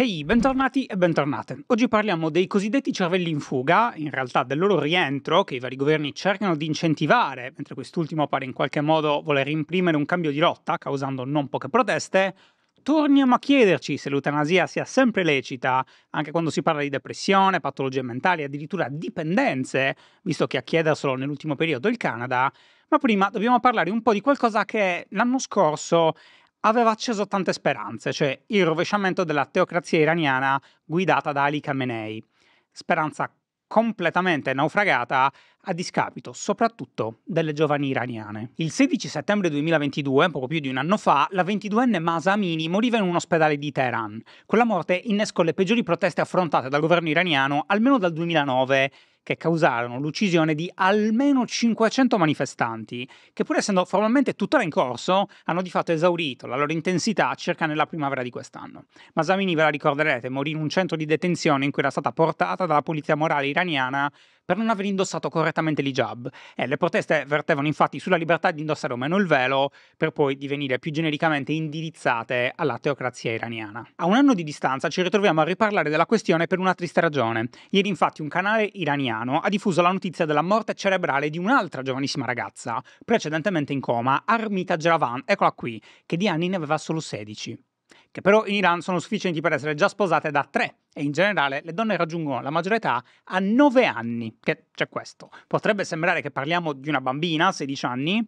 Ehi, hey, bentornati e bentornate. Oggi parliamo dei cosiddetti cervelli in fuga, in realtà del loro rientro che i vari governi cercano di incentivare, mentre quest'ultimo pare in qualche modo voler imprimere un cambio di rotta, causando non poche proteste. Torniamo a chiederci se l'eutanasia sia sempre lecita, anche quando si parla di depressione, patologie mentali, addirittura dipendenze, visto che a chiederselo nell'ultimo periodo il Canada, ma prima dobbiamo parlare un po' di qualcosa che l'anno scorso aveva acceso tante speranze, cioè il rovesciamento della teocrazia iraniana guidata da Ali Khamenei. Speranza completamente naufragata a discapito soprattutto delle giovani iraniane. Il 16 settembre 2022, poco più di un anno fa, la 22enne Masa Amini moriva in un ospedale di Teheran. Quella morte innescò le peggiori proteste affrontate dal governo iraniano almeno dal 2009 che causarono l'uccisione di almeno 500 manifestanti, che pur essendo formalmente tuttora in corso, hanno di fatto esaurito la loro intensità circa nella primavera di quest'anno. Masamini, ve la ricorderete, morì in un centro di detenzione in cui era stata portata dalla polizia morale iraniana per non aver indossato correttamente l'hijab. Eh, le proteste vertevano infatti sulla libertà di indossare o meno il velo, per poi divenire più genericamente indirizzate alla teocrazia iraniana. A un anno di distanza ci ritroviamo a riparlare della questione per una triste ragione. Ieri infatti un canale iraniano ha diffuso la notizia della morte cerebrale di un'altra giovanissima ragazza, precedentemente in coma, Armita Jeravan, eccola qui, che di anni ne aveva solo 16 che però in Iran sono sufficienti per essere già sposate da tre e in generale le donne raggiungono la maggiore età a 9 anni, che c'è questo. Potrebbe sembrare che parliamo di una bambina, 16 anni,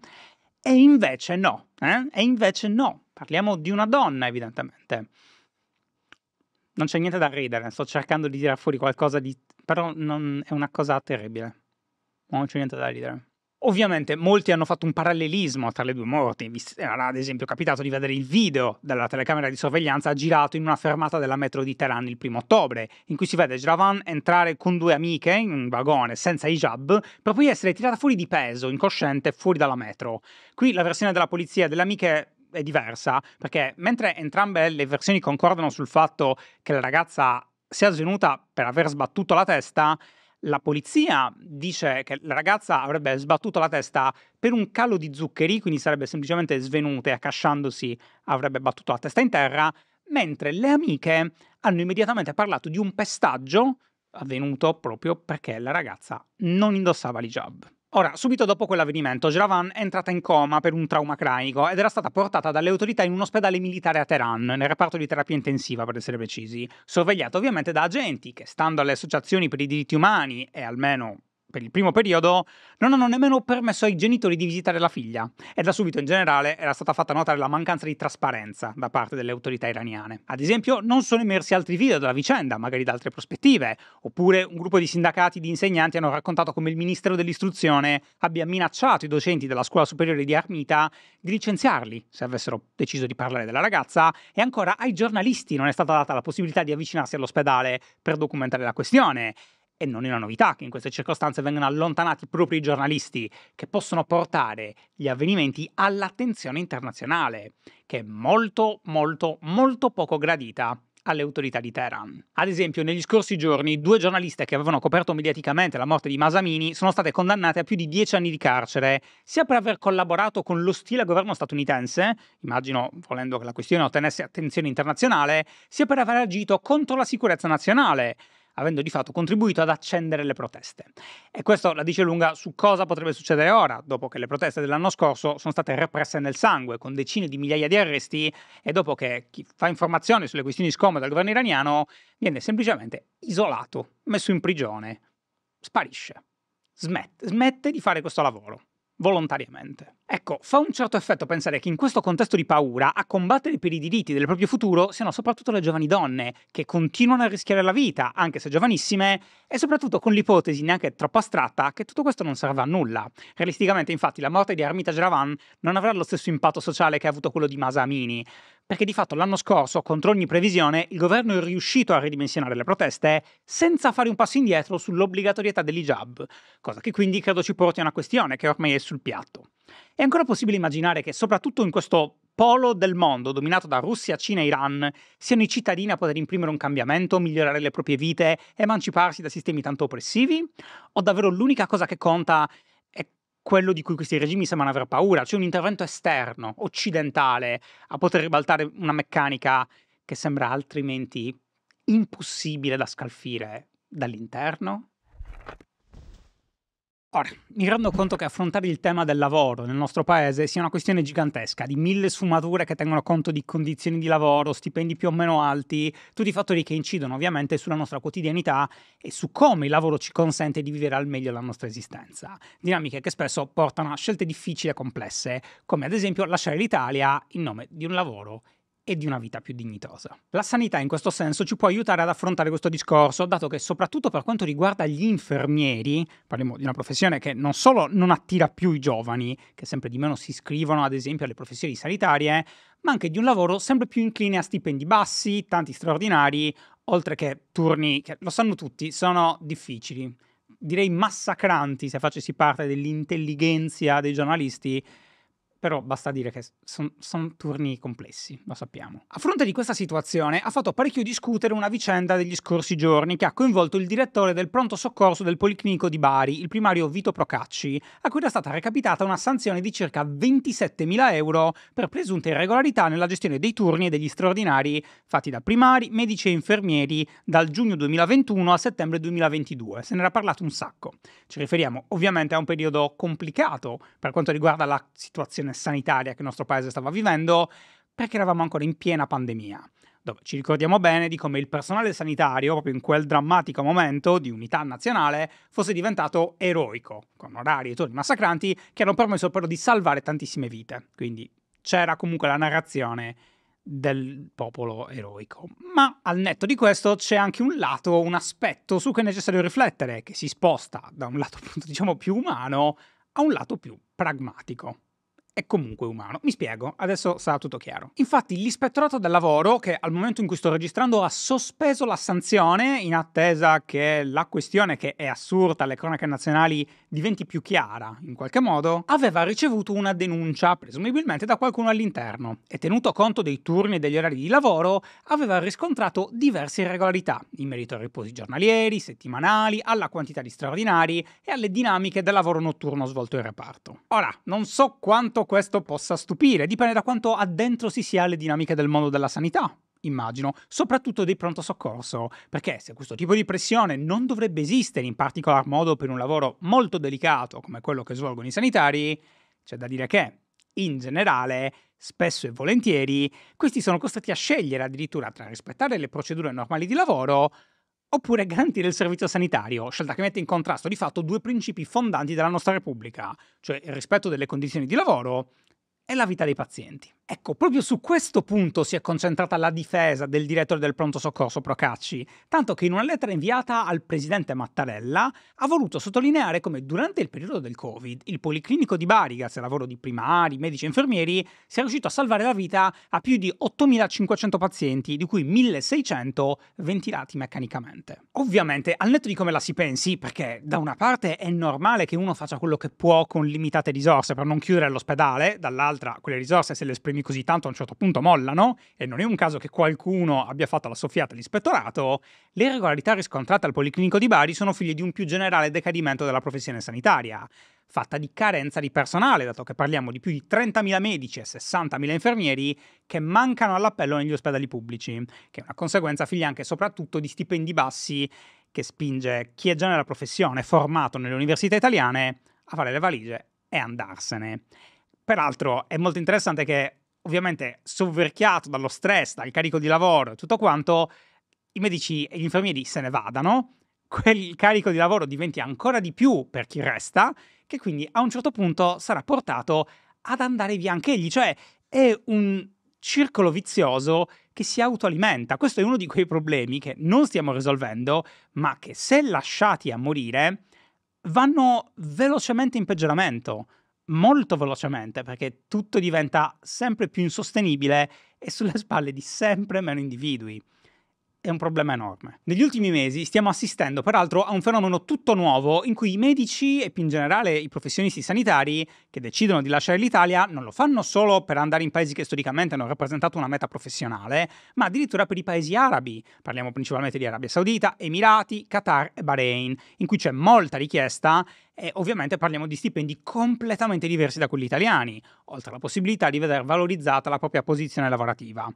e invece no, eh? e invece no, parliamo di una donna evidentemente. Non c'è niente da ridere, sto cercando di tirare fuori qualcosa di... però non... è una cosa terribile, non c'è niente da ridere. Ovviamente molti hanno fatto un parallelismo tra le due morti. Era eh, ad esempio capitato di vedere il video della telecamera di sorveglianza girato in una fermata della metro di Teheran il primo ottobre, in cui si vede Jravan entrare con due amiche in un vagone senza hijab per poi essere tirata fuori di peso, incosciente, fuori dalla metro. Qui la versione della polizia e delle amiche è diversa, perché mentre entrambe le versioni concordano sul fatto che la ragazza sia svenuta per aver sbattuto la testa, la polizia dice che la ragazza avrebbe sbattuto la testa per un calo di zuccheri, quindi sarebbe semplicemente svenuta e accasciandosi avrebbe battuto la testa in terra, mentre le amiche hanno immediatamente parlato di un pestaggio avvenuto proprio perché la ragazza non indossava l'hijab. Ora, subito dopo quell'avvenimento, Jravan è entrata in coma per un trauma cranico ed era stata portata dalle autorità in un ospedale militare a Teheran, nel reparto di terapia intensiva per essere precisi, sorvegliata ovviamente da agenti che, stando alle associazioni per i diritti umani e almeno per il primo periodo, non hanno nemmeno permesso ai genitori di visitare la figlia e da subito in generale era stata fatta notare la mancanza di trasparenza da parte delle autorità iraniane. Ad esempio non sono emersi altri video della vicenda, magari da altre prospettive, oppure un gruppo di sindacati di insegnanti hanno raccontato come il Ministero dell'Istruzione abbia minacciato i docenti della scuola superiore di Armita di licenziarli se avessero deciso di parlare della ragazza e ancora ai giornalisti non è stata data la possibilità di avvicinarsi all'ospedale per documentare la questione e non è una novità che in queste circostanze vengano allontanati proprio i giornalisti che possono portare gli avvenimenti all'attenzione internazionale, che è molto, molto, molto poco gradita alle autorità di Teheran. Ad esempio, negli scorsi giorni due giornaliste che avevano coperto mediaticamente la morte di Masamini sono state condannate a più di dieci anni di carcere, sia per aver collaborato con l'ostile governo statunitense, immagino volendo che la questione ottenesse attenzione internazionale, sia per aver agito contro la sicurezza nazionale, avendo di fatto contribuito ad accendere le proteste. E questo la dice lunga su cosa potrebbe succedere ora, dopo che le proteste dell'anno scorso sono state represse nel sangue, con decine di migliaia di arresti, e dopo che chi fa informazioni sulle questioni scomode al governo iraniano viene semplicemente isolato, messo in prigione, sparisce, smette, smette di fare questo lavoro volontariamente. Ecco, fa un certo effetto pensare che in questo contesto di paura a combattere per i diritti del proprio futuro siano soprattutto le giovani donne, che continuano a rischiare la vita, anche se giovanissime, e soprattutto con l'ipotesi neanche troppo astratta che tutto questo non serva a nulla. Realisticamente, infatti, la morte di Armita Jravan non avrà lo stesso impatto sociale che ha avuto quello di Masa Amini perché di fatto l'anno scorso, contro ogni previsione, il governo è riuscito a ridimensionare le proteste senza fare un passo indietro sull'obbligatorietà dell'hijab, cosa che quindi credo ci porti a una questione che ormai è sul piatto. È ancora possibile immaginare che, soprattutto in questo polo del mondo dominato da Russia, Cina e Iran, siano i cittadini a poter imprimere un cambiamento, migliorare le proprie vite, emanciparsi da sistemi tanto oppressivi? O davvero l'unica cosa che conta quello di cui questi regimi sembrano aver paura, cioè un intervento esterno, occidentale, a poter ribaltare una meccanica che sembra altrimenti impossibile da scalfire dall'interno? Ora, mi rendo conto che affrontare il tema del lavoro nel nostro paese sia una questione gigantesca, di mille sfumature che tengono conto di condizioni di lavoro, stipendi più o meno alti, tutti i fattori che incidono ovviamente sulla nostra quotidianità e su come il lavoro ci consente di vivere al meglio la nostra esistenza. Dinamiche che spesso portano a scelte difficili e complesse, come ad esempio lasciare l'Italia in nome di un lavoro e di una vita più dignitosa. La sanità in questo senso ci può aiutare ad affrontare questo discorso, dato che soprattutto per quanto riguarda gli infermieri, parliamo di una professione che non solo non attira più i giovani, che sempre di meno si iscrivono ad esempio alle professioni sanitarie, ma anche di un lavoro sempre più incline a stipendi bassi, tanti straordinari, oltre che turni che lo sanno tutti, sono difficili direi massacranti se facessi parte dell'intelligenza dei giornalisti però basta dire che sono son turni complessi, lo sappiamo. A fronte di questa situazione ha fatto parecchio discutere una vicenda degli scorsi giorni che ha coinvolto il direttore del pronto soccorso del Policlinico di Bari, il primario Vito Procacci, a cui era stata recapitata una sanzione di circa 27.000 euro per presunte irregolarità nella gestione dei turni e degli straordinari fatti da primari, medici e infermieri dal giugno 2021 a settembre 2022. Se ne era parlato un sacco. Ci riferiamo ovviamente a un periodo complicato per quanto riguarda la situazione sanitaria che il nostro paese stava vivendo, perché eravamo ancora in piena pandemia dove ci ricordiamo bene di come il personale sanitario, proprio in quel drammatico momento di unità nazionale, fosse diventato eroico, con orari e turni massacranti che hanno permesso però di salvare tantissime vite. Quindi c'era comunque la narrazione del popolo eroico. Ma al netto di questo c'è anche un lato, un aspetto su cui è necessario riflettere, che si sposta da un lato appunto diciamo più umano a un lato più pragmatico è comunque umano. Mi spiego, adesso sarà tutto chiaro. Infatti l'ispettorato del lavoro, che al momento in cui sto registrando ha sospeso la sanzione in attesa che la questione, che è assurda alle cronache nazionali, diventi più chiara, in qualche modo, aveva ricevuto una denuncia, presumibilmente da qualcuno all'interno, e tenuto conto dei turni e degli orari di lavoro, aveva riscontrato diverse irregolarità in merito ai riposi giornalieri, settimanali, alla quantità di straordinari e alle dinamiche del lavoro notturno svolto in reparto. Ora, non so quanto questo possa stupire, dipende da quanto addentro si sia alle dinamiche del mondo della sanità, immagino, soprattutto dei pronto soccorso, perché se questo tipo di pressione non dovrebbe esistere, in particolar modo per un lavoro molto delicato come quello che svolgono i sanitari, c'è da dire che, in generale, spesso e volentieri, questi sono costretti a scegliere addirittura tra rispettare le procedure normali di lavoro oppure garantire il servizio sanitario, scelta che mette in contrasto di fatto due principi fondanti della nostra Repubblica, cioè il rispetto delle condizioni di lavoro e la vita dei pazienti. Ecco, proprio su questo punto si è concentrata la difesa del direttore del pronto soccorso Procacci, tanto che in una lettera inviata al presidente Mattarella ha voluto sottolineare come durante il periodo del Covid il Policlinico di Bari, grazie al lavoro di primari, medici e infermieri, sia riuscito a salvare la vita a più di 8.500 pazienti, di cui 1.600 ventilati meccanicamente. Ovviamente, al netto di come la si pensi, perché da una parte è normale che uno faccia quello che può con limitate risorse per non chiudere l'ospedale, dall'altra quelle risorse se le esprimiamo quindi così tanto a un certo punto mollano, e non è un caso che qualcuno abbia fatto la soffiata all'ispettorato, le irregolarità riscontrate al Policlinico di Bari sono figlie di un più generale decadimento della professione sanitaria, fatta di carenza di personale, dato che parliamo di più di 30.000 medici e 60.000 infermieri che mancano all'appello negli ospedali pubblici, che è una conseguenza figlia anche e soprattutto di stipendi bassi che spinge chi è già nella professione, formato nelle università italiane, a fare le valigie e andarsene. Peraltro è molto interessante che ovviamente sovverchiato dallo stress, dal carico di lavoro e tutto quanto, i medici e gli infermieri se ne vadano, quel carico di lavoro diventi ancora di più per chi resta, che quindi a un certo punto sarà portato ad andare via anche egli, cioè è un circolo vizioso che si autoalimenta. Questo è uno di quei problemi che non stiamo risolvendo, ma che se lasciati a morire vanno velocemente in peggioramento molto velocemente perché tutto diventa sempre più insostenibile e sulle spalle di sempre meno individui è un problema enorme. Negli ultimi mesi stiamo assistendo peraltro a un fenomeno tutto nuovo in cui i medici e più in generale i professionisti sanitari che decidono di lasciare l'Italia non lo fanno solo per andare in paesi che storicamente hanno rappresentato una meta professionale, ma addirittura per i paesi arabi. Parliamo principalmente di Arabia Saudita, Emirati, Qatar e Bahrain, in cui c'è molta richiesta e ovviamente parliamo di stipendi completamente diversi da quelli italiani, oltre alla possibilità di veder valorizzata la propria posizione lavorativa,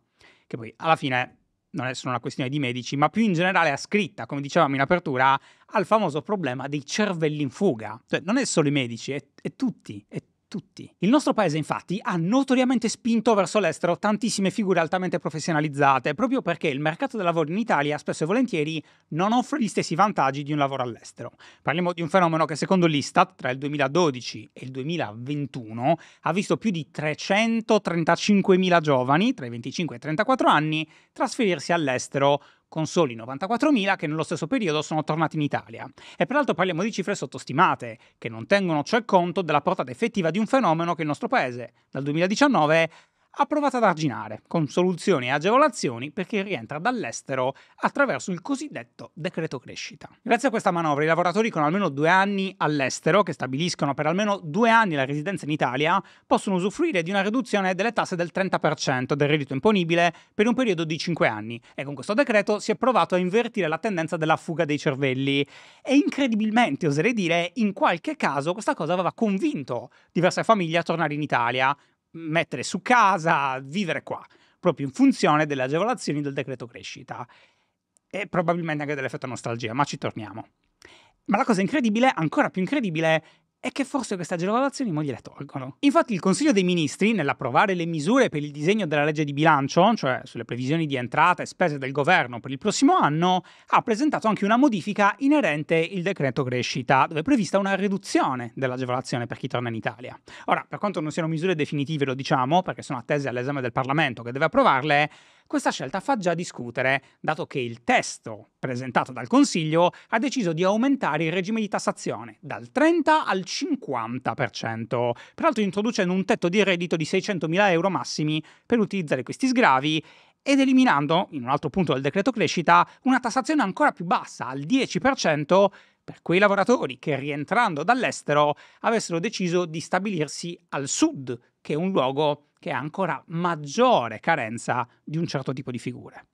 che poi alla fine non è solo una questione di medici, ma più in generale ascritta, come dicevamo in apertura, al famoso problema dei cervelli in fuga. Cioè, non è solo i medici, è, è tutti, è tutti. Il nostro paese infatti ha notoriamente spinto verso l'estero tantissime figure altamente professionalizzate, proprio perché il mercato del lavoro in Italia spesso e volentieri non offre gli stessi vantaggi di un lavoro all'estero. Parliamo di un fenomeno che secondo l'Istat tra il 2012 e il 2021 ha visto più di 335.000 giovani tra i 25 e i 34 anni trasferirsi all'estero con soli 94.000 che nello stesso periodo sono tornati in Italia. E peraltro parliamo di cifre sottostimate, che non tengono cioè conto della portata effettiva di un fenomeno che il nostro paese, dal 2019, ha provato ad arginare con soluzioni e agevolazioni per chi rientra dall'estero attraverso il cosiddetto decreto crescita. Grazie a questa manovra i lavoratori con almeno due anni all'estero, che stabiliscono per almeno due anni la residenza in Italia, possono usufruire di una riduzione delle tasse del 30% del reddito imponibile per un periodo di 5 anni e con questo decreto si è provato a invertire la tendenza della fuga dei cervelli e incredibilmente oserei dire in qualche caso questa cosa aveva convinto diverse famiglie a tornare in Italia, mettere su casa, vivere qua, proprio in funzione delle agevolazioni del decreto crescita e probabilmente anche dell'effetto nostalgia, ma ci torniamo. Ma la cosa incredibile, ancora più incredibile, è che forse queste agevolazioni non gliele tolgono. Infatti il Consiglio dei Ministri, nell'approvare le misure per il disegno della legge di bilancio, cioè sulle previsioni di entrata e spese del governo per il prossimo anno, ha presentato anche una modifica inerente il decreto crescita, dove è prevista una riduzione dell'agevolazione per chi torna in Italia. Ora, per quanto non siano misure definitive, lo diciamo, perché sono attese all'esame del Parlamento che deve approvarle, questa scelta fa già discutere, dato che il testo presentato dal Consiglio ha deciso di aumentare il regime di tassazione dal 30 al 50%, peraltro introducendo un tetto di reddito di 600.000 euro massimi per utilizzare questi sgravi ed eliminando, in un altro punto del decreto crescita, una tassazione ancora più bassa, al 10%, per quei lavoratori che rientrando dall'estero avessero deciso di stabilirsi al sud che è un luogo che ha ancora maggiore carenza di un certo tipo di figure.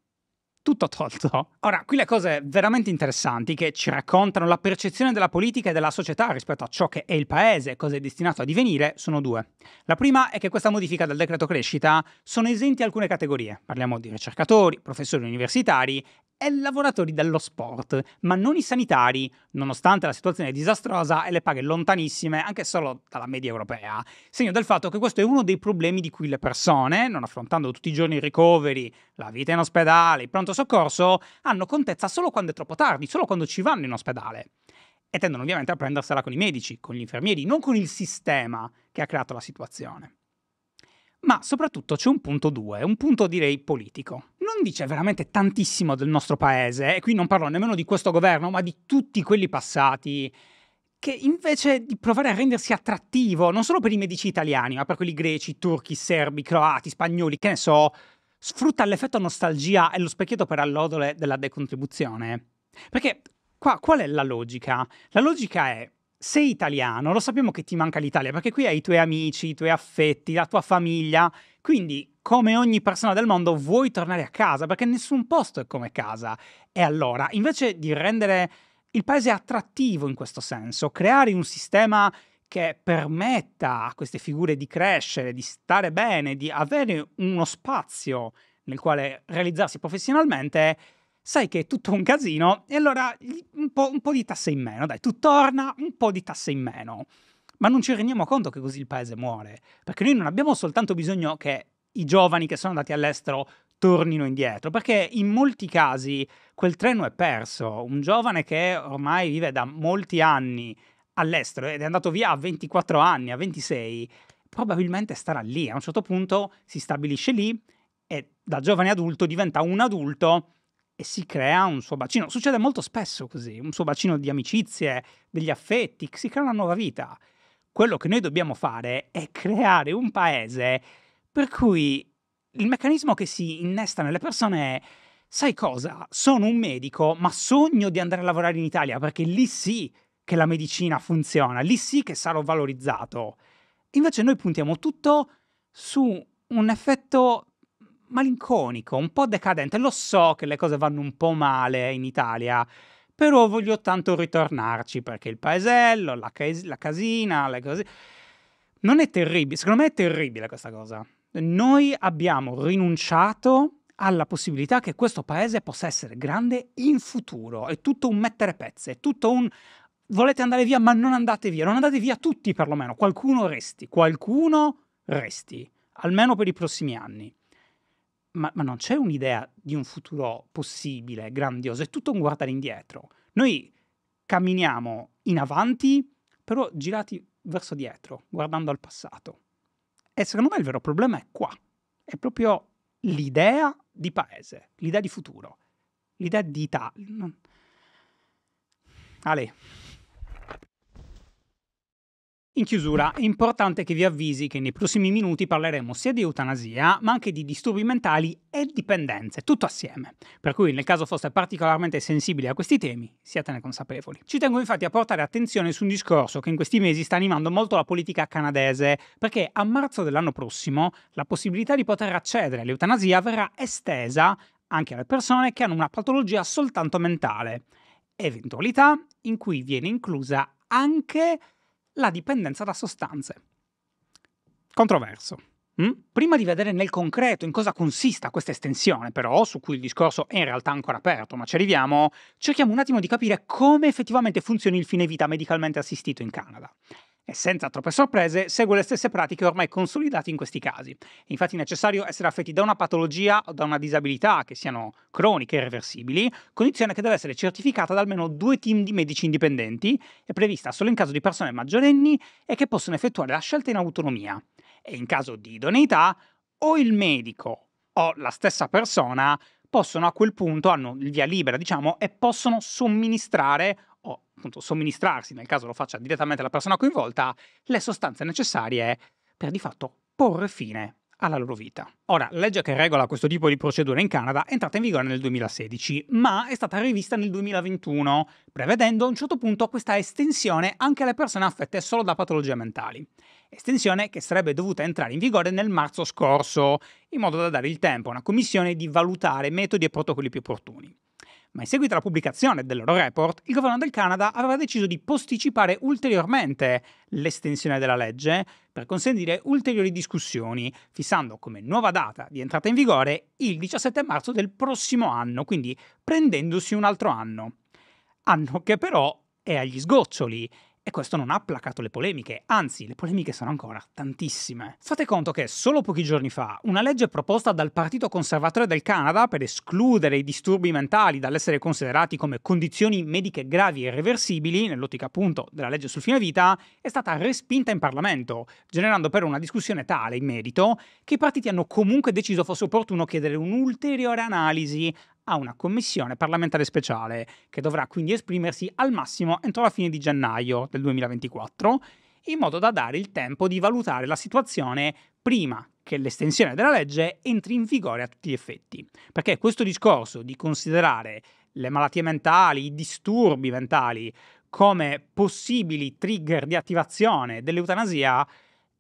Tutto tolto. Ora, qui le cose veramente interessanti che ci raccontano la percezione della politica e della società rispetto a ciò che è il paese e cosa è destinato a divenire sono due. La prima è che questa modifica del decreto crescita sono esenti alcune categorie. Parliamo di ricercatori, professori universitari e lavoratori dello sport, ma non i sanitari, nonostante la situazione disastrosa e le paghe lontanissime anche solo dalla media europea. Segno del fatto che questo è uno dei problemi di cui le persone, non affrontando tutti i giorni i ricoveri, la vita in ospedale, il pronto soccorso, hanno contezza solo quando è troppo tardi, solo quando ci vanno in ospedale. E tendono ovviamente a prendersela con i medici, con gli infermieri, non con il sistema che ha creato la situazione. Ma soprattutto c'è un punto 2, un punto direi politico. Non dice veramente tantissimo del nostro paese, e qui non parlo nemmeno di questo governo, ma di tutti quelli passati, che invece di provare a rendersi attrattivo non solo per i medici italiani, ma per quelli greci, turchi, serbi, croati, spagnoli, che ne so, sfrutta l'effetto nostalgia e lo specchietto per allodole della decontribuzione. Perché qua qual è la logica? La logica è sei italiano, lo sappiamo che ti manca l'Italia, perché qui hai i tuoi amici, i tuoi affetti, la tua famiglia, quindi come ogni persona del mondo vuoi tornare a casa, perché nessun posto è come casa. E allora, invece di rendere il paese attrattivo in questo senso, creare un sistema che permetta a queste figure di crescere, di stare bene, di avere uno spazio nel quale realizzarsi professionalmente, sai che è tutto un casino e allora un po', un po', di tasse in meno, dai, tu torna un po' di tasse in meno. Ma non ci rendiamo conto che così il paese muore, perché noi non abbiamo soltanto bisogno che i giovani che sono andati all'estero tornino indietro, perché in molti casi quel treno è perso. Un giovane che ormai vive da molti anni all'estero ed è andato via a 24 anni, a 26, probabilmente starà lì, a un certo punto si stabilisce lì e da giovane adulto diventa un adulto e si crea un suo bacino. Succede molto spesso così, un suo bacino di amicizie, degli affetti, si crea una nuova vita. Quello che noi dobbiamo fare è creare un paese per cui il meccanismo che si innesta nelle persone è sai cosa? Sono un medico, ma sogno di andare a lavorare in Italia perché lì sì che la medicina funziona, lì sì che sarò valorizzato. Invece noi puntiamo tutto su un effetto malinconico, un po' decadente. Lo so che le cose vanno un po' male in Italia, però voglio tanto ritornarci perché il paesello, la, cas- la casina, le cose... Non è terribile, secondo me è terribile questa cosa. Noi abbiamo rinunciato alla possibilità che questo paese possa essere grande in futuro. È tutto un mettere pezze, è tutto un volete andare via ma non andate via, non andate via tutti perlomeno, qualcuno resti, qualcuno resti, almeno per i prossimi anni ma, ma non c'è un'idea di un futuro possibile, grandioso, è tutto un guardare indietro. Noi camminiamo in avanti, però girati verso dietro, guardando al passato. E secondo me il vero problema è qua, è proprio l'idea di paese, l'idea di futuro, l'idea di Italia. Ale. In chiusura, è importante che vi avvisi che nei prossimi minuti parleremo sia di eutanasia, ma anche di disturbi mentali e dipendenze, tutto assieme. Per cui, nel caso foste particolarmente sensibili a questi temi, siatene consapevoli. Ci tengo infatti a portare attenzione su un discorso che in questi mesi sta animando molto la politica canadese, perché a marzo dell'anno prossimo la possibilità di poter accedere all'eutanasia verrà estesa anche alle persone che hanno una patologia soltanto mentale, eventualità in cui viene inclusa anche la dipendenza da sostanze. Controverso. Mm? Prima di vedere nel concreto in cosa consista questa estensione, però, su cui il discorso è in realtà ancora aperto, ma ci arriviamo, cerchiamo un attimo di capire come effettivamente funzioni il fine vita medicalmente assistito in Canada. E senza troppe sorprese, segue le stesse pratiche ormai consolidate in questi casi. È infatti necessario essere affetti da una patologia o da una disabilità, che siano croniche e irreversibili, condizione che deve essere certificata da almeno due team di medici indipendenti, è prevista solo in caso di persone maggiorenni e che possono effettuare la scelta in autonomia. E in caso di idoneità, o il medico o la stessa persona possono a quel punto, hanno il via libera, diciamo, e possono somministrare appunto somministrarsi, nel caso lo faccia direttamente la persona coinvolta, le sostanze necessarie per di fatto porre fine alla loro vita. Ora, la legge che regola questo tipo di procedure in Canada è entrata in vigore nel 2016, ma è stata rivista nel 2021, prevedendo a un certo punto questa estensione anche alle persone affette solo da patologie mentali. Estensione che sarebbe dovuta entrare in vigore nel marzo scorso, in modo da dare il tempo a una commissione di valutare metodi e protocolli più opportuni ma in seguito alla pubblicazione del loro report, il governo del Canada aveva deciso di posticipare ulteriormente l'estensione della legge per consentire ulteriori discussioni, fissando come nuova data di entrata in vigore il 17 marzo del prossimo anno, quindi prendendosi un altro anno. Anno che però è agli sgoccioli e questo non ha placato le polemiche, anzi le polemiche sono ancora tantissime. Fate conto che solo pochi giorni fa una legge proposta dal Partito Conservatore del Canada per escludere i disturbi mentali dall'essere considerati come condizioni mediche gravi e irreversibili, nell'ottica appunto della legge sul fine vita, è stata respinta in Parlamento, generando però una discussione tale in merito che i partiti hanno comunque deciso fosse opportuno chiedere un'ulteriore analisi a una commissione parlamentare speciale, che dovrà quindi esprimersi al massimo entro la fine di gennaio del 2024, in modo da dare il tempo di valutare la situazione prima che l'estensione della legge entri in vigore a tutti gli effetti. Perché questo discorso di considerare le malattie mentali, i disturbi mentali come possibili trigger di attivazione dell'eutanasia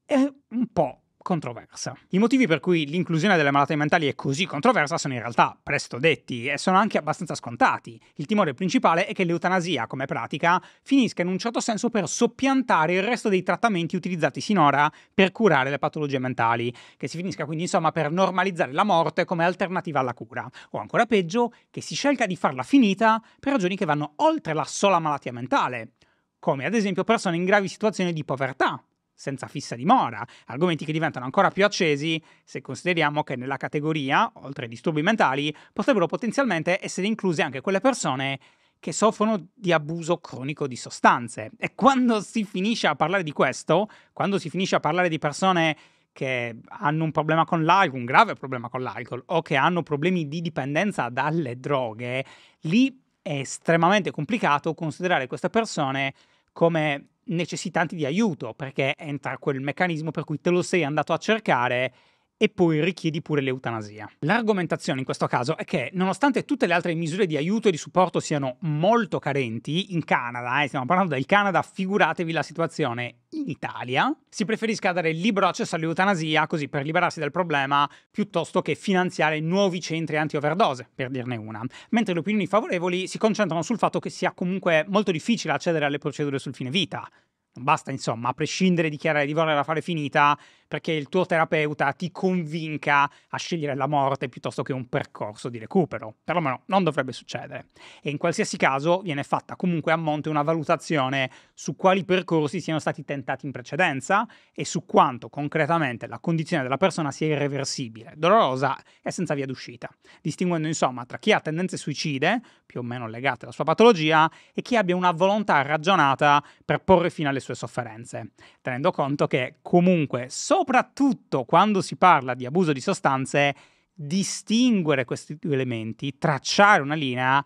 è un po' controversa. I motivi per cui l'inclusione delle malattie mentali è così controversa sono in realtà presto detti e sono anche abbastanza scontati. Il timore principale è che l'eutanasia come pratica finisca in un certo senso per soppiantare il resto dei trattamenti utilizzati sinora per curare le patologie mentali, che si finisca quindi insomma per normalizzare la morte come alternativa alla cura, o ancora peggio, che si scelga di farla finita per ragioni che vanno oltre la sola malattia mentale, come ad esempio persone in gravi situazioni di povertà senza fissa dimora, argomenti che diventano ancora più accesi se consideriamo che nella categoria, oltre ai disturbi mentali, potrebbero potenzialmente essere incluse anche quelle persone che soffrono di abuso cronico di sostanze. E quando si finisce a parlare di questo, quando si finisce a parlare di persone che hanno un problema con l'alcol, un grave problema con l'alcol, o che hanno problemi di dipendenza dalle droghe, lì è estremamente complicato considerare queste persone come necessitanti di aiuto, perché entra quel meccanismo per cui te lo sei andato a cercare e poi richiedi pure l'eutanasia. L'argomentazione in questo caso è che, nonostante tutte le altre misure di aiuto e di supporto siano molto carenti, in Canada, eh, stiamo parlando del Canada, figuratevi la situazione in Italia, si preferisca dare libero accesso all'eutanasia, così per liberarsi dal problema, piuttosto che finanziare nuovi centri anti-overdose, per dirne una. Mentre le opinioni favorevoli si concentrano sul fatto che sia comunque molto difficile accedere alle procedure sul fine vita. Non basta, insomma, a prescindere di dichiarare di volerla fare finita, perché il tuo terapeuta ti convinca a scegliere la morte piuttosto che un percorso di recupero. Perlomeno non dovrebbe succedere. E in qualsiasi caso viene fatta comunque a monte una valutazione su quali percorsi siano stati tentati in precedenza e su quanto concretamente la condizione della persona sia irreversibile, dolorosa e senza via d'uscita, distinguendo insomma tra chi ha tendenze suicide, più o meno legate alla sua patologia, e chi abbia una volontà ragionata per porre fine alle sue sofferenze, tenendo conto che comunque solo soprattutto quando si parla di abuso di sostanze, distinguere questi due elementi, tracciare una linea,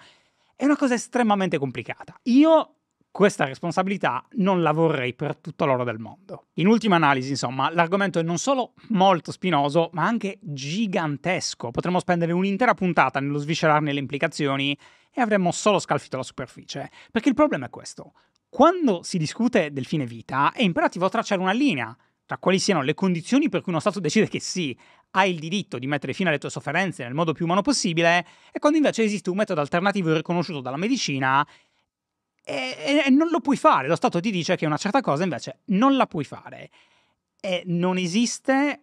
è una cosa estremamente complicata. Io questa responsabilità non la vorrei per tutto l'oro del mondo. In ultima analisi, insomma, l'argomento è non solo molto spinoso, ma anche gigantesco. Potremmo spendere un'intera puntata nello sviscerarne le implicazioni e avremmo solo scalfito la superficie. Perché il problema è questo. Quando si discute del fine vita, è imperativo tracciare una linea tra quali siano le condizioni per cui uno Stato decide che sì, hai il diritto di mettere fine alle tue sofferenze nel modo più umano possibile, e quando invece esiste un metodo alternativo riconosciuto dalla medicina e, e non lo puoi fare, lo Stato ti dice che una certa cosa invece non la puoi fare. E non esiste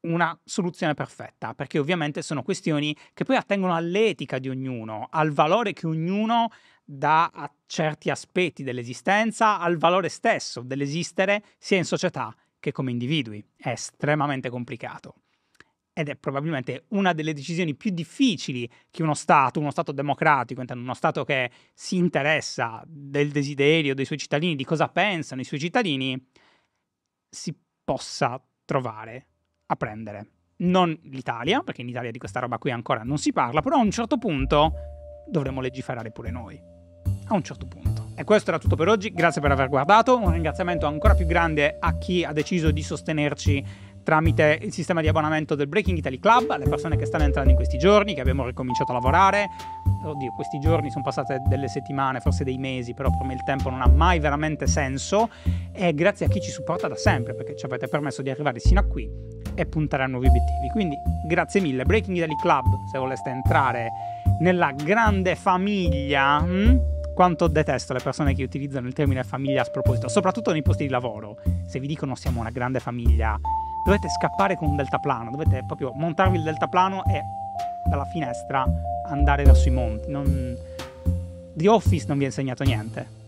una soluzione perfetta, perché ovviamente sono questioni che poi attengono all'etica di ognuno, al valore che ognuno dà a certi aspetti dell'esistenza, al valore stesso dell'esistere sia in società che come individui. È estremamente complicato ed è probabilmente una delle decisioni più difficili che uno Stato, uno Stato democratico, uno Stato che si interessa del desiderio dei suoi cittadini, di cosa pensano i suoi cittadini, si possa trovare a prendere. Non l'Italia, perché in Italia di questa roba qui ancora non si parla, però a un certo punto dovremmo legiferare pure noi. A un certo punto. E questo era tutto per oggi, grazie per aver guardato, un ringraziamento ancora più grande a chi ha deciso di sostenerci tramite il sistema di abbonamento del Breaking Italy Club, alle persone che stanno entrando in questi giorni, che abbiamo ricominciato a lavorare. Oddio, questi giorni sono passate delle settimane, forse dei mesi, però per me il tempo non ha mai veramente senso. E grazie a chi ci supporta da sempre, perché ci avete permesso di arrivare sino a qui e puntare a nuovi obiettivi. Quindi grazie mille, Breaking Italy Club, se voleste entrare nella grande famiglia. Hm? quanto detesto le persone che utilizzano il termine famiglia a sproposito, soprattutto nei posti di lavoro. Se vi dicono siamo una grande famiglia, dovete scappare con un deltaplano, dovete proprio montarvi il deltaplano e dalla finestra andare verso i monti. Non... The Office non vi ha insegnato niente.